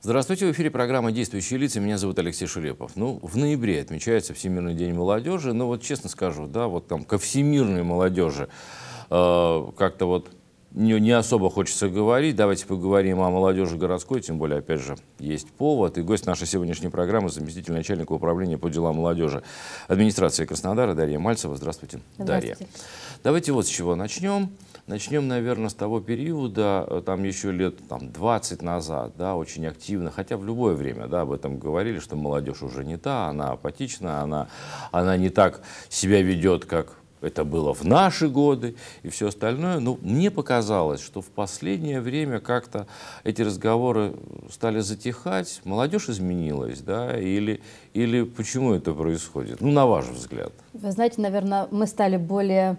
Здравствуйте, в эфире программа «Действующие лица». Меня зовут Алексей Шелепов. Ну, в ноябре отмечается Всемирный день молодежи. Но ну, вот честно скажу, да, вот там ко всемирной молодежи э, как-то вот не, не особо хочется говорить. Давайте поговорим о молодежи городской, тем более, опять же, есть повод. И гость нашей сегодняшней программы – заместитель начальника управления по делам молодежи администрации Краснодара Дарья Мальцева. Здравствуйте, Здравствуйте. Дарья. Давайте вот с чего начнем. Начнем, наверное, с того периода, э, там еще лет там, 20 назад, да, очень активно, хотя в любое время, да, об этом говорили, что молодежь уже не та, она апатична, она, она не так себя ведет, как это было в наши годы и все остальное. Но ну, мне показалось, что в последнее время как-то эти разговоры стали затихать, молодежь изменилась, да, или, или почему это происходит? Ну, на ваш взгляд. Вы знаете, наверное, мы стали более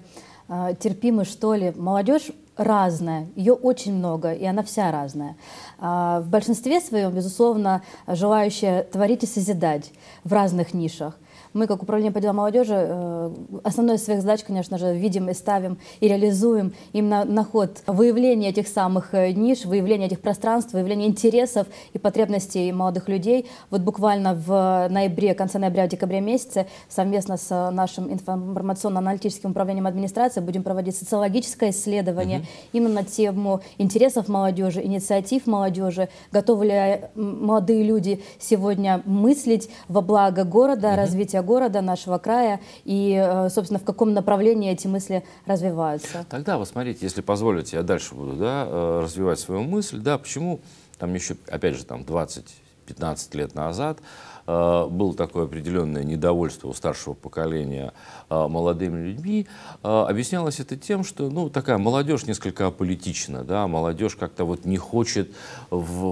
Э, терпимы, что ли. Молодежь разная, ее очень много, и она вся разная. А, в большинстве своем, безусловно, желающая творить и созидать в разных нишах мы, как Управление по делам молодежи, э, основной из своих задач, конечно же, видим и ставим, и реализуем именно на ход выявление этих самых э, ниш, выявление этих пространств, выявление интересов и потребностей молодых людей. Вот буквально в ноябре, конце ноября декабре месяце совместно с э, нашим информационно-аналитическим управлением администрации будем проводить социологическое исследование угу. именно на тему интересов молодежи, инициатив молодежи, готовы ли молодые люди сегодня мыслить во благо города, угу. развития города, города, нашего края и, э, собственно, в каком направлении эти мысли развиваются. Тогда вот смотрите, если позволите, я дальше буду да, э, развивать свою мысль. Да, почему там еще, опять же, там 20-15 лет назад э, было такое определенное недовольство у старшего поколения молодыми людьми. Объяснялось это тем, что ну, такая молодежь несколько аполитична, да, молодежь как-то вот не хочет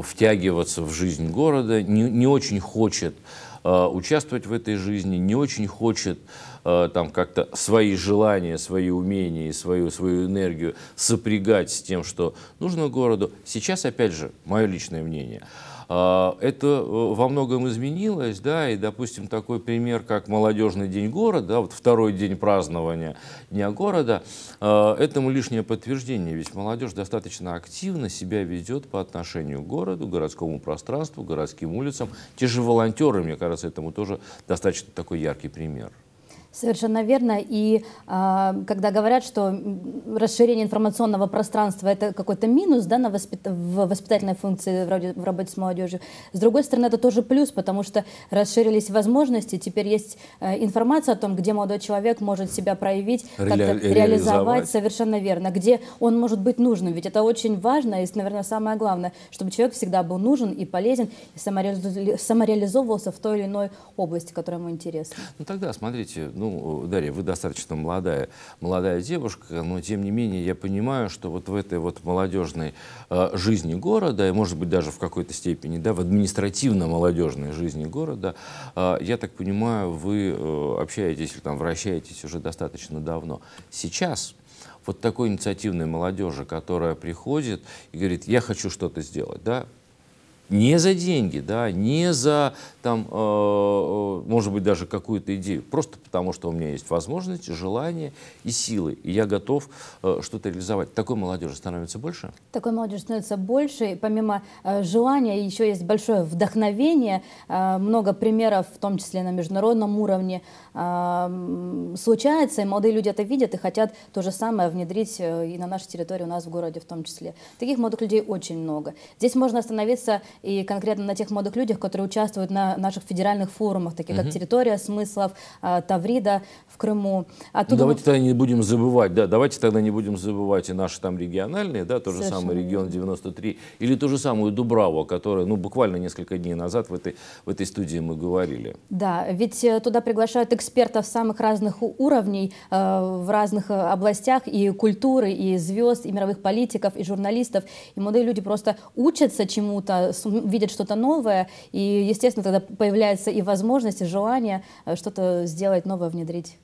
втягиваться в жизнь города, не, не очень хочет Э, участвовать в этой жизни, не очень хочет э, там как-то свои желания, свои умения, и свою, свою энергию сопрягать с тем, что нужно городу. Сейчас, опять же, мое личное мнение – а, это э, во многом изменилось, да, и, допустим, такой пример, как молодежный день города, да, вот второй день празднования Дня города, а, этому лишнее подтверждение, ведь молодежь достаточно активно себя ведет по отношению к городу, городскому пространству, городским улицам. Те же волонтеры, мне кажется, этому тоже достаточно такой яркий пример. Совершенно верно. И э, когда говорят, что расширение информационного пространства это какой-то минус да, на воспит... в воспитательной функции в, в работе с молодежью, с другой стороны, это тоже плюс, потому что расширились возможности, теперь есть э, информация о том, где молодой человек может себя проявить, Ре- реализовать. реализовать. Совершенно верно. Где он может быть нужным. Ведь это очень важно и, наверное, самое главное, чтобы человек всегда был нужен и полезен, и самореализовывался в той или иной области, которая ему интересна. Ну тогда, смотрите, ну ну, Дарья, вы достаточно молодая, молодая девушка, но тем не менее я понимаю, что вот в этой вот молодежной э, жизни города, и может быть даже в какой-то степени, да, в административно-молодежной жизни города, э, я так понимаю, вы э, общаетесь или там вращаетесь уже достаточно давно. Сейчас вот такой инициативной молодежи, которая приходит и говорит, я хочу что-то сделать, да, не за деньги, да, не за, там, э, э, может быть, даже какую-то идею, просто потому что у меня есть возможность, желание и силы, и я готов э, что-то реализовать. Такой молодежи становится больше? Такой молодежи становится больше, и помимо э, желания еще есть большое вдохновение, э, много примеров, в том числе на международном уровне, э, случается, и молодые люди это видят и хотят то же самое внедрить э, и на нашей территории, у нас в городе в том числе. Таких молодых людей очень много. Здесь можно остановиться и конкретно на тех молодых людях, которые участвуют на наших федеральных форумах, таких угу. как «Территория смыслов», а, «Таврида» в Крыму. Оттуда ну, давайте тогда не будем забывать, да, давайте тогда не будем забывать и наши там региональные, да, то же самое «Регион 93», или ту же самую «Дубраву», которая, ну, буквально несколько дней назад в этой, в этой студии мы говорили. Да, ведь э, туда приглашают экспертов самых разных уровней, э, в разных э, областях и культуры, и звезд, и мировых политиков, и журналистов. И молодые люди просто учатся чему-то, видят что-то новое, и, естественно, тогда появляется и возможность, и желание э, что-то сделать новое, внедрить.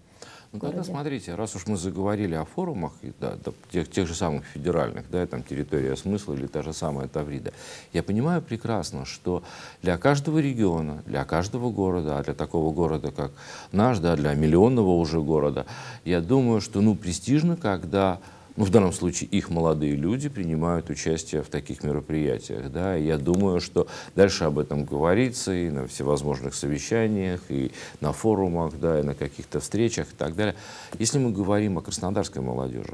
Ну, тогда смотрите, раз уж мы заговорили о форумах, да, да, тех, тех же самых федеральных, да, там территория смысла или та же самая Таврида, я понимаю прекрасно, что для каждого региона, для каждого города, а для такого города, как наш, да, для миллионного уже города, я думаю, что ну, престижно, когда ну, в данном случае их молодые люди принимают участие в таких мероприятиях. Да? я думаю, что дальше об этом говорится и на всевозможных совещаниях, и на форумах, да, и на каких-то встречах и так далее. Если мы говорим о краснодарской молодежи,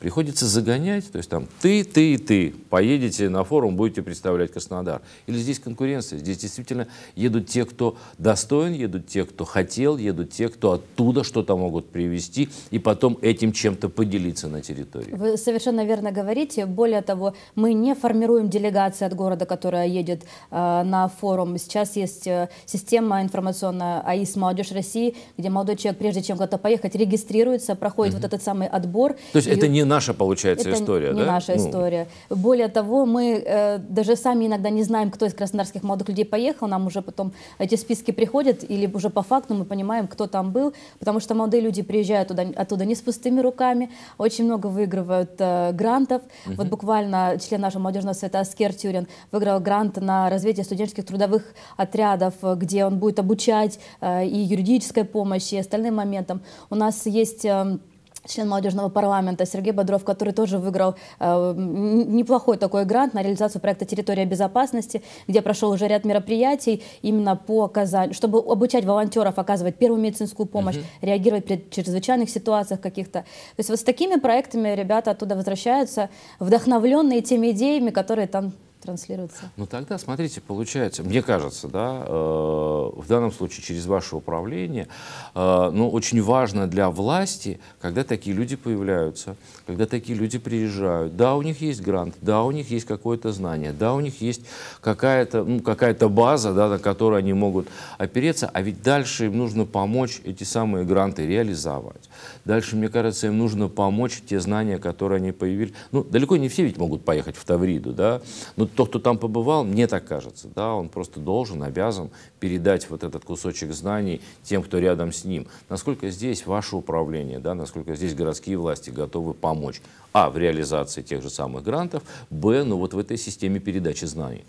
приходится загонять, то есть там ты, ты и ты поедете на форум, будете представлять Краснодар. Или здесь конкуренция, здесь действительно едут те, кто достоин, едут те, кто хотел, едут те, кто оттуда что-то могут привезти и потом этим чем-то поделиться на территории. Вы совершенно верно говорите. Более того, мы не формируем делегации от города, которая едет э, на форум. Сейчас есть э, система информационная АИС «Молодежь России», где молодой человек, прежде чем куда-то поехать, регистрируется, проходит угу. вот этот самый отбор. То есть и... это не наша, получается, это история, не да? наша ну. история. Более того, мы э, даже сами иногда не знаем, кто из краснодарских молодых людей поехал. Нам уже потом эти списки приходят, или уже по факту мы понимаем, кто там был, потому что молодые люди приезжают туда, оттуда не с пустыми руками, очень много выигрывают э, грантов. Угу. Вот буквально член нашего молодежного совета Аскер Тюрин выиграл грант на развитие студенческих трудовых отрядов, где он будет обучать э, и юридической помощи, и остальным моментам. У нас есть... Э, член молодежного парламента Сергей Бодров, который тоже выиграл э, неплохой такой грант на реализацию проекта «Территория безопасности», где прошел уже ряд мероприятий именно по оказанию, чтобы обучать волонтеров оказывать первую медицинскую помощь, угу. реагировать при чрезвычайных ситуациях каких-то. То есть вот с такими проектами ребята оттуда возвращаются, вдохновленные теми идеями, которые там транслироваться. Ну тогда, смотрите, получается, мне кажется, да, э, в данном случае через ваше управление, э, ну очень важно для власти, когда такие люди появляются, когда такие люди приезжают. Да, у них есть грант, да, у них есть какое-то знание, да, у них есть какая-то ну, какая база, да, на которую они могут опереться, а ведь дальше им нужно помочь эти самые гранты реализовать. Дальше, мне кажется, им нужно помочь те знания, которые они появились. Ну, далеко не все ведь могут поехать в Тавриду, да, но ну, тот, кто там побывал, мне так кажется, да, он просто должен, обязан передать вот этот кусочек знаний тем, кто рядом с ним. Насколько здесь ваше управление, да, насколько здесь городские власти готовы помочь, а, в реализации тех же самых грантов, б, ну вот в этой системе передачи знаний.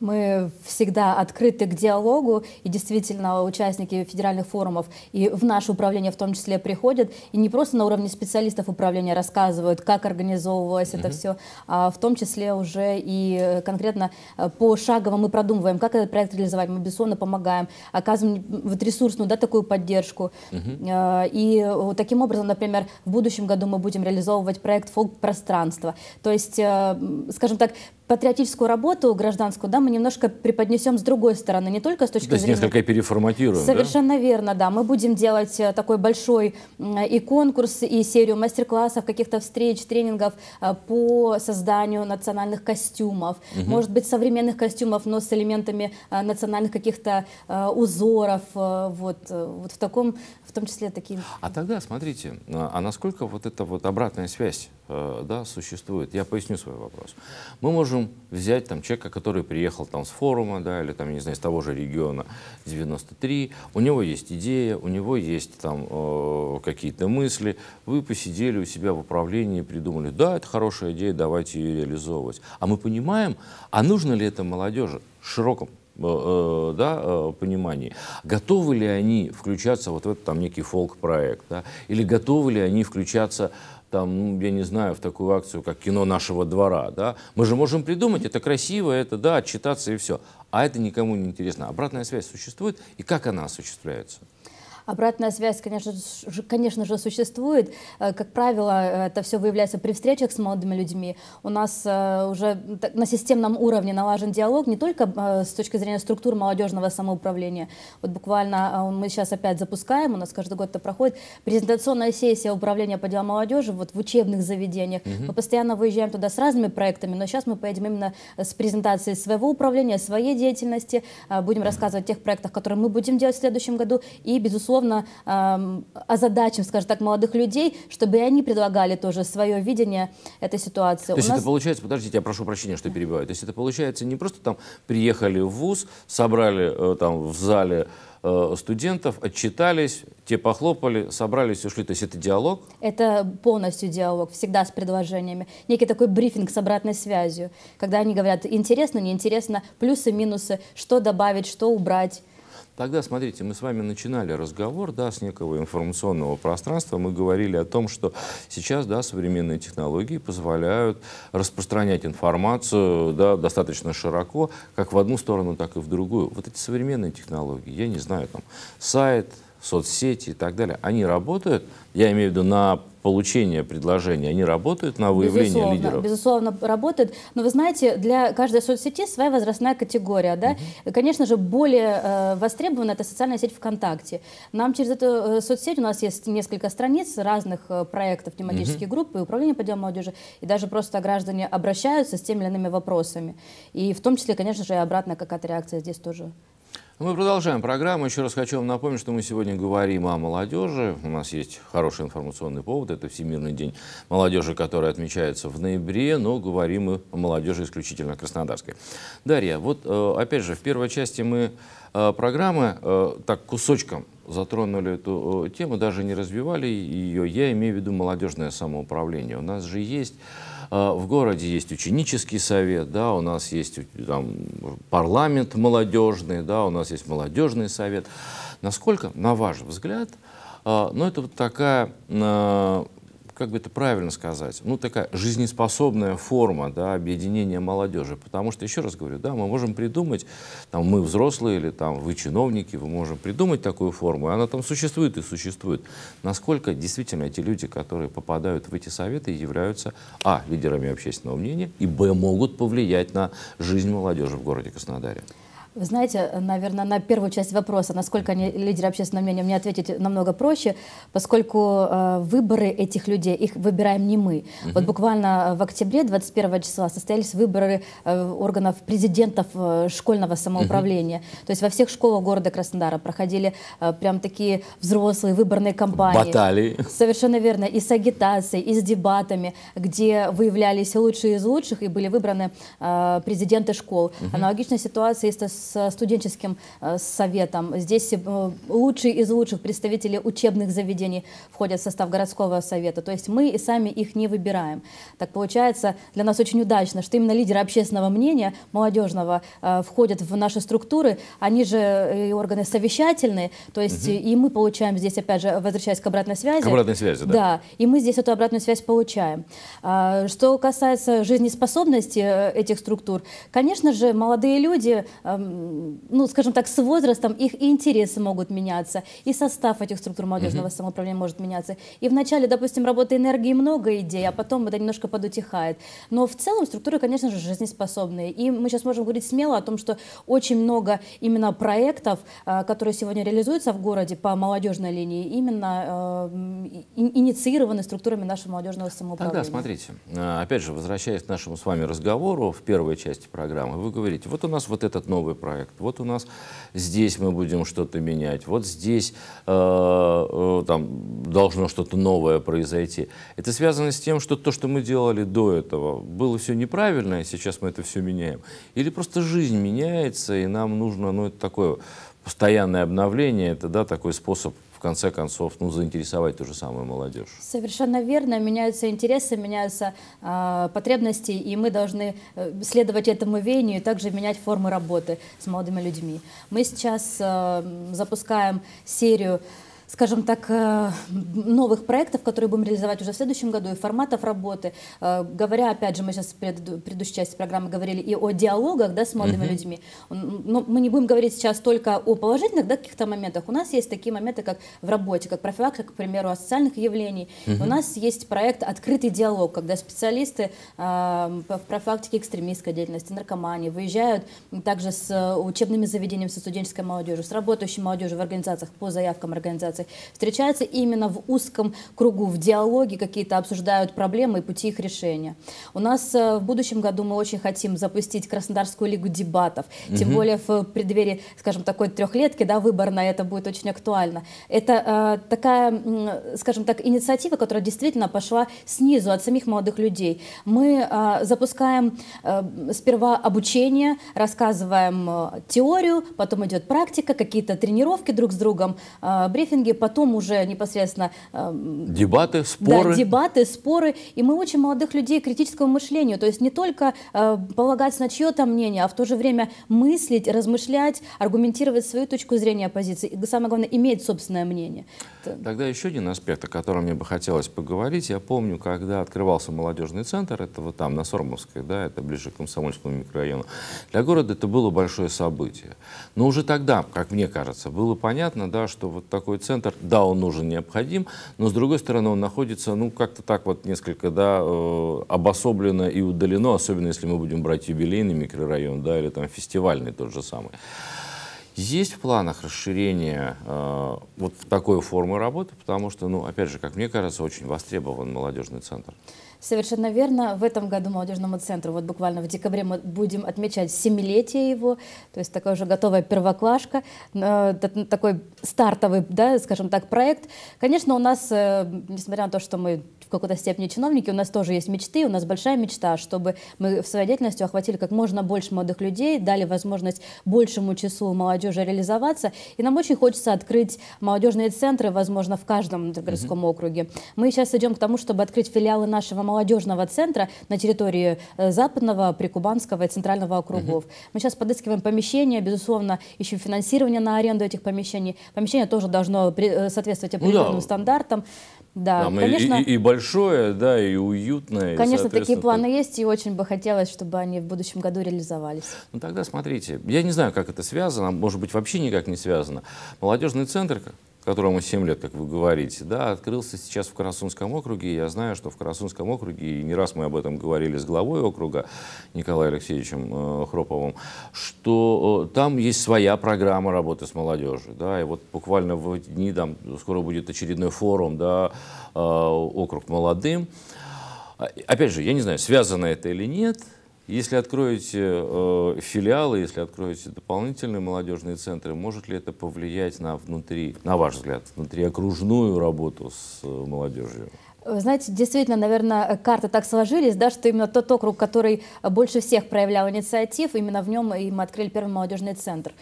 Мы всегда открыты к диалогу, и действительно участники федеральных форумов и в наше управление в том числе приходят, и не просто на уровне специалистов управления рассказывают, как организовывалось mm-hmm. это все, а в том числе уже и э, конкретно э, пошагово мы продумываем, как этот проект реализовать, мы безусловно помогаем, оказываем вот ресурсную, да, такую поддержку. Mm-hmm. И таким образом, например, в будущем году мы будем реализовывать проект «Фолк-пространство». То есть, скажем так, патриотическую работу гражданскую, да, мы немножко преподнесем с другой стороны, не только с точки То есть зрения... несколько переформатируем, Совершенно да? верно, да. Мы будем делать э, такой большой и конкурс, и серию мастер-классов, каких-то встреч, тренингов э, по созданию национальных костюмов. Угу. Может быть, современных костюмов, но с элементами э, национальных каких-то узоров. Вот, вот в таком, в том числе такие... А тогда, смотрите, а, а насколько вот эта вот обратная связь Э, да, существует. Я поясню свой вопрос. Мы можем взять там человека, который приехал там с форума, да, или там, не знаю, из того же региона 93, у него есть идея, у него есть там э, какие-то мысли, вы посидели у себя в управлении, придумали, да, это хорошая идея, давайте ее реализовывать. А мы понимаем, а нужно ли это молодежи в широком э, э, да, понимании. Готовы ли они включаться вот в этот там некий фолк-проект, да? или готовы ли они включаться там, ну, я не знаю, в такую акцию, как кино нашего двора, да, мы же можем придумать, это красиво, это, да, отчитаться и все. А это никому не интересно. Обратная связь существует, и как она осуществляется? Обратная связь, конечно конечно же, существует. Э, как правило, это все выявляется при встречах с молодыми людьми. У нас э, уже на системном уровне налажен диалог не только э, с точки зрения структур молодежного самоуправления. Вот буквально мы сейчас опять запускаем, у нас каждый год это проходит, презентационная сессия управления по делам молодежи вот в учебных заведениях. Угу. Мы постоянно выезжаем туда с разными проектами, но сейчас мы поедем именно с презентацией своего управления, своей деятельности, будем рассказывать о тех проектах, которые мы будем делать в следующем году, и, безусловно, безусловно, эм, озадачим, скажем так, молодых людей, чтобы и они предлагали тоже свое видение этой ситуации. То есть У это получается, подождите, я прошу прощения, что перебиваю, то есть это получается не просто там приехали в ВУЗ, собрали э, там в зале э, студентов, отчитались, те похлопали, собрались, ушли. То есть это диалог? Это полностью диалог, всегда с предложениями. Некий такой брифинг с обратной связью, когда они говорят, интересно, неинтересно, плюсы, минусы, что добавить, что убрать. Тогда, смотрите, мы с вами начинали разговор да, с некого информационного пространства. Мы говорили о том, что сейчас да, современные технологии позволяют распространять информацию да, достаточно широко, как в одну сторону, так и в другую. Вот эти современные технологии, я не знаю, там сайт, соцсети и так далее, они работают, я имею в виду на получение предложений, они работают на выявление безусловно, лидеров? Безусловно, работают. Но вы знаете, для каждой соцсети своя возрастная категория. Да? Угу. Конечно же, более э, востребована это социальная сеть ВКонтакте. Нам через эту э, соцсеть, у нас есть несколько страниц разных э, проектов, тематических угу. Uh -huh. групп и управления по делам молодежи, и даже просто граждане обращаются с теми или иными вопросами. И в том числе, конечно же, и обратная какая-то реакция здесь тоже ну, мы продолжаем программу. Еще раз хочу вам напомнить, что мы сегодня говорим о молодежи. У нас есть хороший информационный повод. Это Всемирный день молодежи, который отмечается в ноябре, но говорим мы о молодежи исключительно краснодарской. Дарья, вот э, опять же, в первой части мы э, программы э, так кусочком затронули эту тему, даже не развивали ее. Я имею в виду молодежное самоуправление. У нас же есть а, в городе есть ученический совет, да, у нас есть там, парламент молодежный, да, у нас есть молодежный совет. Насколько, на ваш взгляд, а, но ну, это вот такая а, как бы это правильно сказать, ну такая жизнеспособная форма да, объединения молодежи. Потому что, еще раз говорю, да, мы можем придумать, там мы взрослые или там вы чиновники, вы можем придумать такую форму, и она там существует и существует. Насколько действительно эти люди, которые попадают в эти советы, являются, а, лидерами общественного мнения, и, б, могут повлиять на жизнь молодежи в городе Краснодаре? Вы знаете, наверное, на первую часть вопроса, насколько они лидеры общественного мнения, мне ответить намного проще, поскольку э, выборы этих людей, их выбираем не мы. Угу. Вот буквально э, в октябре 21 числа состоялись выборы э, органов президентов э, школьного самоуправления. Угу. То есть во всех школах города Краснодара проходили э, прям такие взрослые выборные кампании. Баталии. Совершенно верно. И с агитацией, и с дебатами, где выявлялись лучшие из лучших и были выбраны э, президенты школ. Угу. Аналогичная ситуация есть с с э, студенческим э, советом. Здесь э, лучшие из лучших представители учебных заведений входят в состав городского совета. То есть мы и сами их не выбираем. Так получается для нас очень удачно, что именно лидеры общественного мнения, молодежного, входят в наши структуры. Они же и органы совещательные. То есть угу. и мы получаем здесь, опять же, возвращаясь к обратной связи. К обратной связи, да. Да, и мы здесь эту обратную связь получаем. А, что касается жизнеспособности этих структур, конечно же, молодые люди ну, скажем так, с возрастом их интересы могут меняться, и состав этих структур молодежного угу. самоуправления может меняться. И вначале, допустим, работы энергии много идей, а потом это немножко подутихает. Но в целом структуры, конечно же, жизнеспособные. И мы сейчас можем говорить смело о том, что очень много именно проектов, а, которые сегодня реализуются в городе по молодежной линии, именно а, инициированы структурами нашего молодежного самоуправления. Тогда смотрите, а, опять же, возвращаясь к нашему с вами разговору в первой части программы, вы говорите, вот у нас вот этот новый проект. Вот у нас здесь мы будем что-то менять, вот здесь э, э, там должно что-то новое произойти. Это связано с тем, что то, что мы делали до этого, было все неправильное, сейчас мы это все меняем. Или просто жизнь меняется, и нам нужно, ну это такое постоянное обновление, это да, такой способ конце концов, ну, заинтересовать ту же самую молодежь. Совершенно верно. Меняются интересы, меняются э, потребности, и мы должны э, следовать этому веянию и также менять формы работы с молодыми людьми. Мы сейчас э, запускаем серию скажем так, э, новых проектов, которые будем реализовать уже в следующем году, и форматов работы. Э, говоря, опять же, мы сейчас в предыдущей части программы говорили и о диалогах да, с молодыми угу. людьми. Но мы не будем говорить сейчас только о положительных да, каких-то моментах. У нас есть такие моменты, как в работе, как профилактика, к примеру, о социальных явлений. Угу. У нас есть проект «Открытый диалог», когда специалисты э, в профилактике экстремистской деятельности, наркомании выезжают также с учебными заведениями, со студенческой молодежью, с работающей молодежью в организациях по заявкам организации организаций встречаются именно в узком кругу, в диалоге какие-то обсуждают проблемы и пути их решения. У нас э, в будущем году мы очень хотим запустить Краснодарскую лигу дебатов, угу. тем более в преддверии, скажем, такой трехлетки, да, выбор это будет очень актуально. Это э, такая, скажем так, инициатива, которая действительно пошла снизу от самих молодых людей. Мы э, запускаем э, сперва обучение, рассказываем э, теорию, потом идет практика, какие-то тренировки друг с другом, э, брифинги многие потом уже непосредственно... Э, дебаты, споры. Да, дебаты, споры. И мы учим молодых людей критическому мышлению. То есть не только э, полагаться на чье-то мнение, а в то же время мыслить, размышлять, аргументировать свою точку зрения оппозиции. И самое главное, иметь собственное мнение. Тогда еще один аспект, о котором мне бы хотелось поговорить. Я помню, когда открывался молодежный центр, это вот там, на Сормовской, да, это ближе к Комсомольскому микрорайону, для города это было большое событие. Но уже тогда, как мне кажется, было понятно, да, что вот такой центр, да, он нужен, необходим, но с другой стороны он находится, ну, как-то так вот несколько, да, э, обособленно и удалено, особенно если мы будем брать юбилейный микрорайон, да, или там фестивальный тот же самый. Есть в планах расширения э, вот такой формы работы, потому что, ну, опять же, как мне кажется, очень востребован молодежный центр. Совершенно верно. В этом году молодежному центру, вот буквально в декабре мы будем отмечать семилетие его, то есть такая уже готовая первоклашка, э, такой стартовый, да, скажем так, проект. Конечно, у нас, э, несмотря на то, что мы какой-то степени чиновники. У нас тоже есть мечты, у нас большая мечта, чтобы мы в своей деятельности охватили как можно больше молодых людей, дали возможность большему числу молодежи реализоваться. И нам очень хочется открыть молодежные центры, возможно, в каждом городском mm-hmm. округе. Мы сейчас идем к тому, чтобы открыть филиалы нашего молодежного центра на территории э, Западного, Прикубанского и Центрального округов. Mm-hmm. Мы сейчас подыскиваем помещения, безусловно, ищем финансирование на аренду этих помещений. Помещение тоже должно э, соответствовать ну определенным ну, стандартам. Да, Там конечно. И, и, и большое, да, и уютное. Конечно, и, такие планы есть, и очень бы хотелось, чтобы они в будущем году реализовались. Ну тогда смотрите, я не знаю, как это связано, может быть, вообще никак не связано. Молодежный центр, которому 7 лет, как вы говорите, да, открылся сейчас в Карасунском округе. Я знаю, что в Карасунском округе, и не раз мы об этом говорили с главой округа Николаем Алексеевичем э, Хроповым, что э, там есть своя программа работы с молодежью. Да, и вот буквально в эти дни там скоро будет очередной форум, да, э, округ молодым. А, опять же, я не знаю, связано это или нет, если откроете э, филиалы, если откроете дополнительные молодежные центры, может ли это повлиять на внутри, на ваш взгляд, внутри окружную работу с э, молодежью? Э, знаете, действительно, наверное, карты так сложились, да, что именно тот округ, который больше всех проявлял инициатив, именно в нем и мы открыли первый молодежный центр.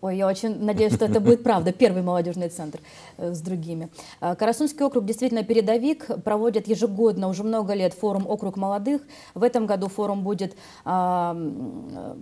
Ой, я очень надеюсь, что это будет правда. Первый молодежный центр э, с другими. А, Карасунский округ действительно передовик. Проводят ежегодно уже много лет форум «Округ молодых». В этом году форум будет а, э,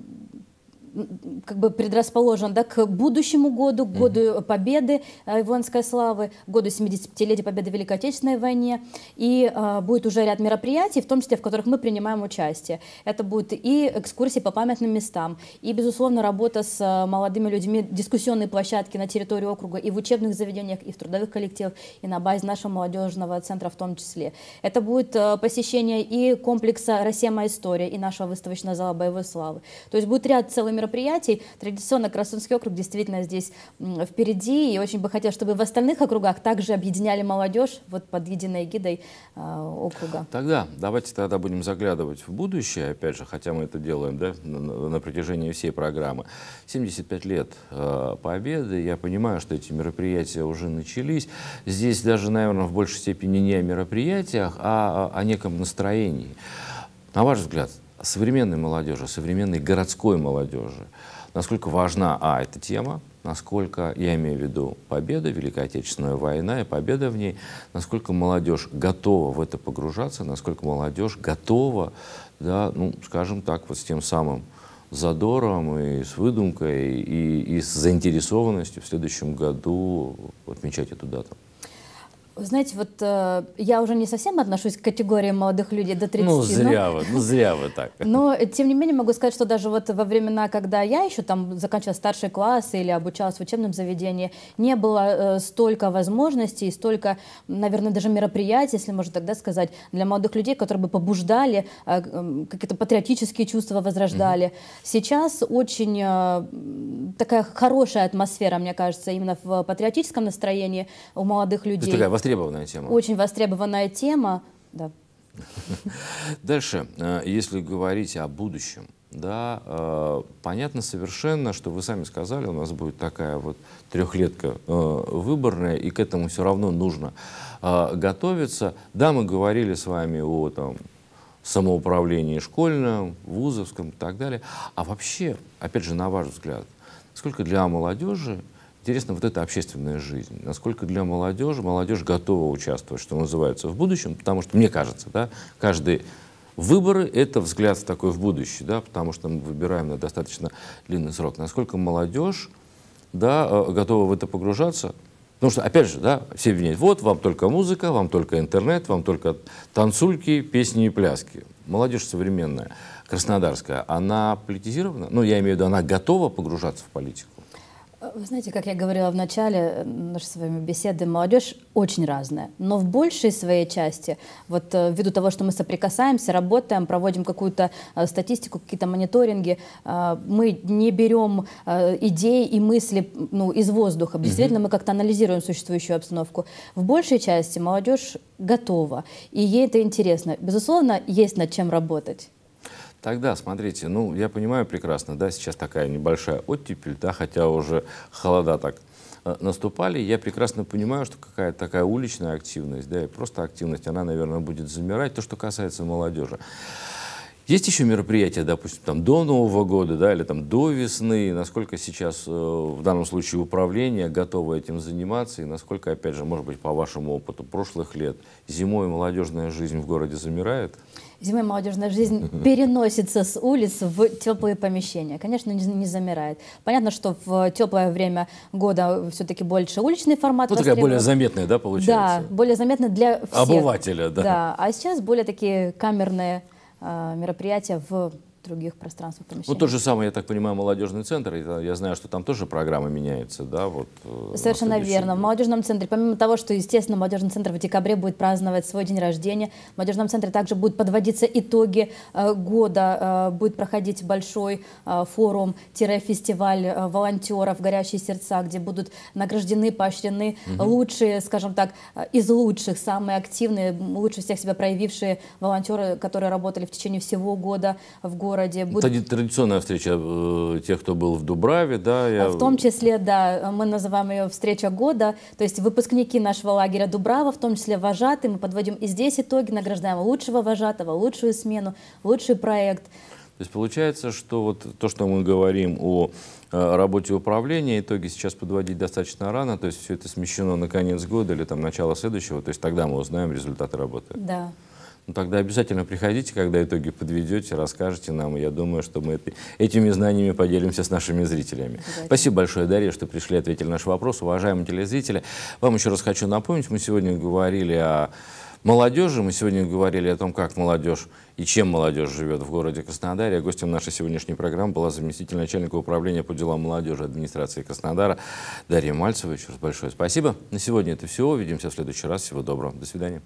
как бы предрасположен да, к будущему году, к году mm-hmm. Победы э, Иванской славы, году 75-летия Победы в Великой Отечественной войне. И э, будет уже ряд мероприятий, в том числе, в которых мы принимаем участие. Это будут и экскурсии по памятным местам, и, безусловно, работа с э, молодыми людьми, дискуссионные площадки на территории округа и в учебных заведениях, и в трудовых коллективах, и на базе нашего молодежного центра в том числе. Это будет э, посещение и комплекса «Россия. Моя история», и нашего выставочного зала «Боевой славы». То есть будет ряд целых мероприятий. Традиционно Красунский округ действительно здесь впереди, и очень бы хотел чтобы в остальных округах также объединяли молодежь вот под единой гидой а, округа. Тогда давайте тогда будем заглядывать в будущее, опять же, хотя мы это делаем да, на, на протяжении всей программы. 75 лет э, Победы, я понимаю, что эти мероприятия уже начались. Здесь даже, наверное, в большей степени не о мероприятиях, а о, о неком настроении. На ваш взгляд, современной молодежи, современной городской молодежи, насколько важна, а, эта тема, насколько, я имею в виду победа, Великая Отечественная война и победа в ней, насколько молодежь готова в это погружаться, насколько молодежь готова, да, ну, скажем так, вот с тем самым задором и с выдумкой и, и с заинтересованностью в следующем году отмечать эту дату. Знаете, вот э, я уже не совсем отношусь к категории молодых людей до 30. Ну, зря но... вы, ну, зря вы так. Но, тем не менее, могу сказать, что даже вот во времена, когда я еще там заканчивала старший класс или обучалась в учебном заведении, не было э, столько возможностей, столько, наверное, даже мероприятий, если можно тогда сказать, для молодых людей, которые бы побуждали, э, э, какие-то патриотические чувства возрождали. Mm-hmm. Сейчас очень э, такая хорошая атмосфера, мне кажется, именно в патриотическом настроении у молодых людей. Это такая востребованная тема. Очень востребованная тема, да. Дальше, э, если говорить о будущем, да, э, понятно совершенно, что вы сами сказали, у нас будет такая вот трехлетка э, выборная, и к этому все равно нужно готовиться. Да, мы говорили с вами о там, самоуправлении школьном, вузовском и так далее. А вообще, опять же, на ваш взгляд, сколько для молодежи Интересно, вот эта общественная жизнь, насколько для молодежи, молодежь готова участвовать, что называется, в будущем, потому что, мне кажется, да, каждый выборы — это взгляд такой в будущее, да, потому что мы выбираем на достаточно длинный срок. Насколько молодежь да, э, готова в это погружаться? Потому что, опять же, да, все винят. вот, вам только музыка, вам только интернет, вам только танцульки, песни и пляски. Молодежь современная, краснодарская, она политизирована? Ну, я имею в виду, она готова погружаться в политику? Вы знаете, как я говорила в начале нашей с вами беседы, молодежь очень разная, но в большей своей части, вот э, ввиду того, что мы соприкасаемся, работаем, проводим какую-то э, статистику, какие-то мониторинги, э, мы не берем идеи и мысли ну, из воздуха, действительно мы как-то анализируем существующую обстановку. В большей части молодежь готова, и ей это интересно. Безусловно, есть над чем работать. Тогда, смотрите, ну, я понимаю прекрасно, да, сейчас такая небольшая оттепель, да, хотя уже холода так э, наступали, я прекрасно понимаю, что какая-то такая уличная активность, да, и просто активность, она, наверное, будет замирать, то, что касается молодежи. Есть еще мероприятия, допустим, там, до Нового года да, или там, до весны? Насколько сейчас э, в данном случае управление готово этим заниматься? И насколько, опять же, может быть, по вашему опыту прошлых лет, зимой молодежная жизнь в городе замирает? Зимой молодежная жизнь переносится с улиц в теплые помещения. Конечно, не, не замирает. Понятно, что в теплое время года все-таки больше уличный формат. Ну, такая более заметная, да, получается? Да, более заметная для всех. Обывателя, да. Да, а сейчас более такие камерные Э, мероприятия в других пространствах помещений. Ну, то же самое, я так понимаю, молодежный центр. Э, я знаю, что там тоже программа меняется, да? Вот, э, Совершенно верно. В молодежном центре, помимо того, что, естественно, молодежный центр в декабре будет праздновать свой день рождения, в молодежном центре также будут подводиться итоги э, года, будет проходить большой форум-фестиваль волонтеров «Горящие сердца», где будут награждены, поощрены угу. лучшие, скажем так, из лучших, самые активные, лучше всех себя проявившие волонтеры, которые работали в течение всего года в городе городе. Буд... Традиционная встреча э, тех, кто был в Дубраве, да? Я... А в том числе, да, мы называем ее «Встреча года», то есть выпускники нашего лагеря Дубрава, в том числе вожатые, мы подводим и здесь итоги, награждаем лучшего вожатого, лучшую смену, лучший проект. То есть получается, что вот то, что мы говорим о э, работе управления, итоги сейчас подводить достаточно рано, то есть все это смещено на конец года или там начало следующего, то есть тогда мы узнаем результаты работы. Да ну, тогда обязательно приходите, когда итоги подведете, расскажете нам, и я думаю, что мы это, этими знаниями поделимся с нашими зрителями. Спасибо большое, Дарья, что пришли, ответили на наш вопрос. Уважаемые телезрители, вам еще раз хочу напомнить, мы сегодня говорили о молодежи. Мы сегодня говорили о том, как молодежь и чем молодежь живет в городе Краснодаре. Гостем нашей сегодняшней программы была заместитель начальника управления по делам молодежи администрации Краснодара Дарья Мальцева. Еще раз большое спасибо. На сегодня это все. Увидимся в следующий раз. Всего доброго. До свидания.